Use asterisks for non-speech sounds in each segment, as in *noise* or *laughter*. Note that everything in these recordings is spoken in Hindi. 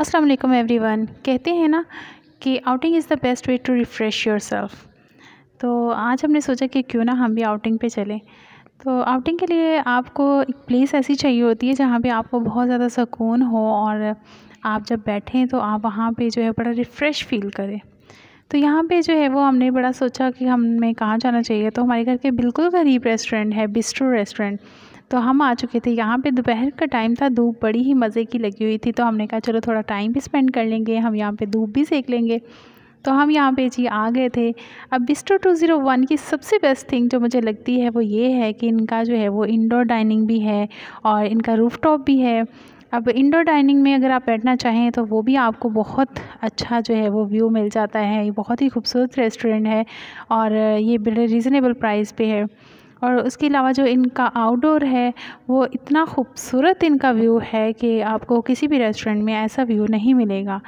अस्सलाम वालेकुम एवरीवन कहते हैं ना कि outing is the best way to refresh your self तो आज हमने सोचा कि क्यों ना हम भी आउटिंग पे चलें तो आउटिंग के लिए आपको एक प्लेस ऐसी चाहिए होती है जहाँ पे आपको बहुत ज़्यादा सुकून हो और आप जब बैठें तो आप वहाँ पे जो है बड़ा रिफ़्रेश फील करें तो यहाँ पे जो है वो हमने बड़ा सोचा कि हमें कहाँ जाना चाहिए तो हमारे घर के बिल्कुल करीब रेस्टोरेंट है बिस्ट्रो रेस्टोरेंट तो हम आ चुके थे यहाँ पे दोपहर का टाइम था धूप बड़ी ही मज़े की लगी हुई थी तो हमने कहा चलो थोड़ा टाइम भी स्पेंड कर लेंगे हम यहाँ पे धूप भी सेक लेंगे तो हम यहाँ पे जी आ गए थे अब बिस्टो टू ज़ीरो वन की सबसे बेस्ट थिंग जो मुझे लगती है वो ये है कि इनका जो है वो इंडोर डाइनिंग भी है और इनका रूफ टॉप भी है अब इंडोर डाइनिंग में अगर आप बैठना चाहें तो वो भी आपको बहुत अच्छा जो है वो व्यू मिल जाता है ये बहुत ही खूबसूरत रेस्टोरेंट है और ये बड़े रीज़नेबल प्राइस पे है और उसके अलावा जो इनका आउटडोर है वो इतना खूबसूरत इनका व्यू है कि आपको किसी भी रेस्टोरेंट में ऐसा व्यू नहीं मिलेगा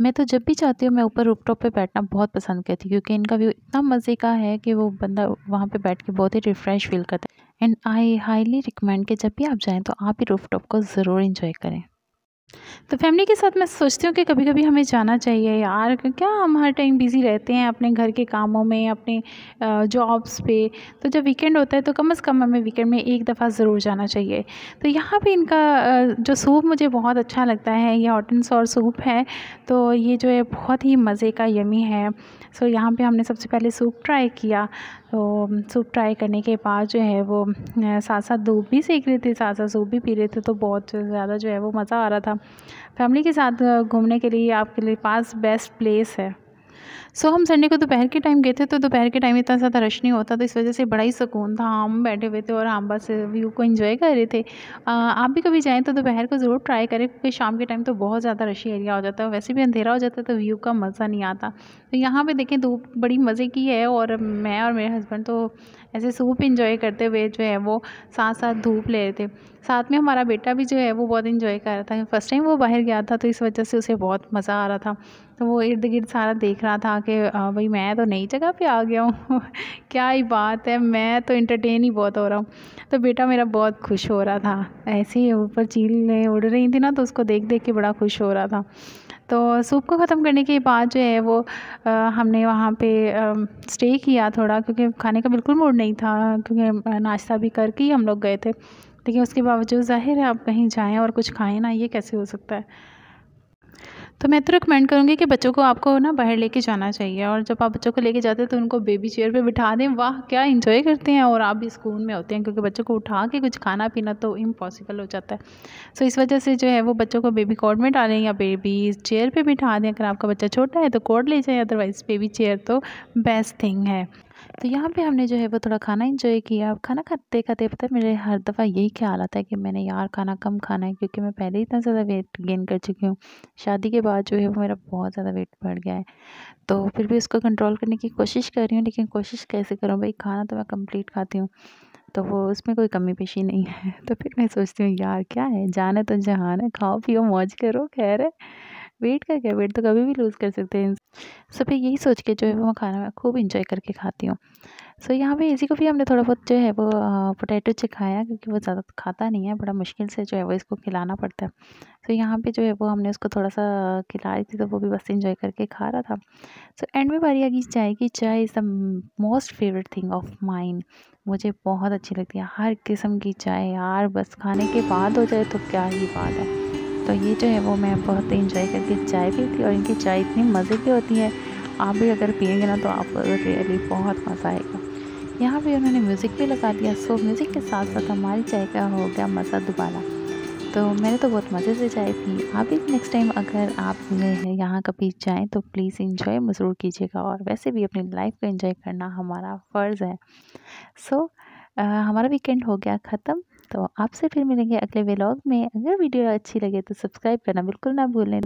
मैं तो जब भी चाहती हूँ मैं ऊपर रूपटॉप पे बैठना बहुत पसंद करती हूँ क्योंकि इनका व्यू इतना मज़े का है कि वो बंदा वहाँ पे बैठ के बहुत ही रिफ़्रेश फील करता है एंड आई हाईली रिकमेंड कि जब भी आप जाएँ तो आप ही रूफटॉप को ज़रूर इन्जॉय करें तो फैमिली के साथ मैं सोचती हूँ कि कभी कभी हमें जाना चाहिए यार क्या हम हर टाइम बिज़ी रहते हैं अपने घर के कामों में अपने जॉब्स पे तो जब वीकेंड होता है तो कम से कम हमें वीकेंड में एक दफ़ा ज़रूर जाना चाहिए तो यहाँ पे इनका जो सूप मुझे बहुत अच्छा लगता है ये हॉट एंड सॉर सूप है तो ये जो है बहुत ही मज़े का यमी है सो यहाँ पर हमने सबसे पहले सूप ट्राई किया तो सूप ट्राई करने के बाद जो है वो साथ साथ धूप भी सीख रहे थे साथ साथ सूप भी पी रहे थे तो बहुत ज़्यादा जो है वो मज़ा आ रहा था फैमिली के साथ घूमने के लिए आपके लिए पास बेस्ट प्लेस है सो हम संडे को दोपहर के टाइम गए थे तो दोपहर के टाइम इतना ज़्यादा रश नहीं होता तो इस वजह से बड़ा ही सुकून था हम बैठे हुए थे और हम बस व्यू को इन्जॉय कर रहे थे आ, आप भी कभी जाएँ तो दोपहर को ज़रूर ट्राई करें क्योंकि शाम के टाइम तो बहुत ज़्यादा रशी एरिया हो जाता है वैसे भी अंधेरा हो जाता है तो व्यू का मज़ा नहीं आता तो यहाँ पर देखें धूप बड़ी मज़े की है और मैं और मेरे हस्बैंड तो ऐसे सूप इन्जॉय करते हुए जो है वो साथ साथ धूप ले रहे थे साथ में हमारा बेटा भी जो है वो बहुत इन्जॉय कर रहा था फर्स्ट टाइम वो बाहर गया था तो इस वजह से उसे बहुत मज़ा आ रहा था तो वो इर्द गिर्द सारा देख रहा था कि भाई मैं तो नई जगह पे आ गया हूँ *laughs* क्या ही बात है मैं तो इंटरटेन ही बहुत हो रहा हूँ तो बेटा मेरा बहुत खुश हो रहा था ऐसे ही ऊपर चीलें उड़ रही थी ना तो उसको देख देख के बड़ा खुश हो रहा था तो सूप को ख़त्म करने के बाद जो है वो आ, हमने वहाँ पे आ, स्टे किया थोड़ा क्योंकि खाने का बिल्कुल मूड नहीं था क्योंकि नाश्ता भी करके ही हम लोग गए थे लेकिन उसके बावजूद ज़ाहिर है आप कहीं जाएँ और कुछ खाएँ ना ये कैसे हो सकता है तो मैं तो रिकमेंड करूँगी कि बच्चों को आपको ना बाहर लेके जाना चाहिए और जब आप बच्चों को लेके जाते हैं तो उनको बेबी चेयर पे बिठा दें वाह क्या इंजॉय करते हैं और आप भी स्कूल में होते हैं क्योंकि बच्चों को उठा के कुछ खाना पीना तो इम्पॉसिबल हो जाता है सो इस वजह से जो है वो बच्चों को बेबी कॉट में डालें या बेबी चेयर पर बिठा दें अगर आपका बच्चा छोटा है तो कॉट ले जाएँ अदरवाइज़ बेबी चेयर तो बेस्ट थिंग है तो यहाँ पे हमने जो है वो थोड़ा खाना इंजॉय किया खाना खाते खाते पता है मेरे हर दफ़ा यही ख्याल आता है कि मैंने यार खाना कम खाना है क्योंकि मैं पहले इतना ज़्यादा वेट गेन कर चुकी हूँ शादी के बाद जो है वो मेरा बहुत ज़्यादा वेट बढ़ गया है तो फिर भी उसको कंट्रोल करने की कोशिश कर रही हूँ लेकिन कोशिश कैसे करूँ भाई खाना तो मैं कम्प्लीट खाती हूँ तो वो उसमें कोई कमी पेशी नहीं है *laughs* तो फिर मैं सोचती हूँ यार क्या है जाना तो जहाँ है खाओ पियो मौज करो खैर है वेट का क्या वेट तो कभी भी लूज़ कर सकते हैं सो फिर यही सोच के जो है वो मैं खाना खूब इंजॉय करके खाती हूँ सो यहाँ पे इसी को भी हमने थोड़ा बहुत जो है वो पोटैटो चिखाया क्योंकि वो ज़्यादा खाता नहीं है बड़ा मुश्किल से जो है वो इसको खिलाना पड़ता है सो यहाँ पे जो है वो हमने उसको थोड़ा सा खिलाई थी तो वो भी बस इंजॉय करके खा रहा था सो एंड में बारी आ गई चाय की chai is the most favourite thing of mind मुझे बहुत अच्छी लगती है हर किस्म की चाय यार बस खाने के बाद हो जाए तो क्या ही बात है तो ये जो है वो मैं बहुत इन्जॉय करके चाय पी थी और इनकी चाय इतनी मज़े की होती है आप भी अगर पियेंगे ना तो आपको रियली बहुत मज़ा आएगा यहाँ पे उन्होंने म्यूज़िक भी लगा दिया सो म्यूज़िक के साथ साथ हमारी चाय का हो गया मज़ा दोबारा तो मैंने तो बहुत मज़े से चाय पी आप भी नेक्स्ट टाइम अगर आप यहाँ कभी जाएँ तो प्लीज़ इंजॉय ज़रूर कीजिएगा और वैसे भी अपनी लाइफ को इंजॉय करना हमारा फ़र्ज़ है सो so, हमारा वीकेंड हो गया ख़त्म तो आपसे फिर मिलेंगे अगले व्लॉग में अगर वीडियो अच्छी लगे तो सब्सक्राइब करना बिल्कुल ना भूलें